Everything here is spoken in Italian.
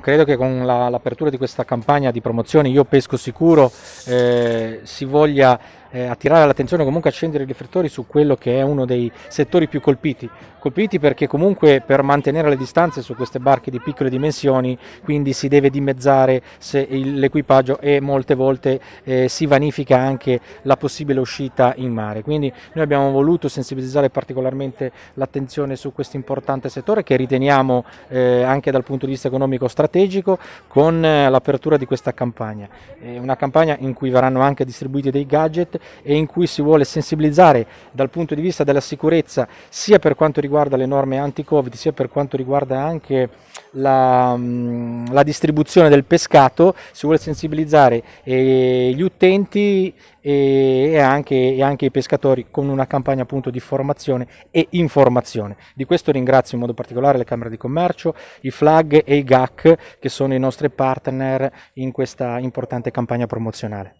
credo che con l'apertura di questa campagna di promozione Io Pesco Sicuro eh, si voglia eh, attirare l'attenzione, comunque accendere i riflettori su quello che è uno dei settori più colpiti. Colpiti perché comunque per mantenere le distanze su queste barche di piccole dimensioni, quindi si deve dimezzare l'equipaggio e molte volte eh, si vanifica anche la possibile uscita in mare. Quindi noi abbiamo voluto sensibilizzare particolarmente l'attenzione su questo importante settore che riteniamo eh, anche dal punto di vista economico strategico con eh, l'apertura di questa campagna. una campagna in cui verranno anche distribuiti dei gadget e in cui si vuole sensibilizzare dal punto di vista della sicurezza sia per quanto riguarda le norme anti-covid sia per quanto riguarda anche la, mm, la distribuzione del pescato, si vuole sensibilizzare eh, gli utenti e, e, anche, e anche i pescatori con una campagna appunto di formazione e informazione. Di questo ringrazio in modo particolare le camere di Commercio, i FLAG e i GAC che sono i nostri partner in questa importante campagna promozionale.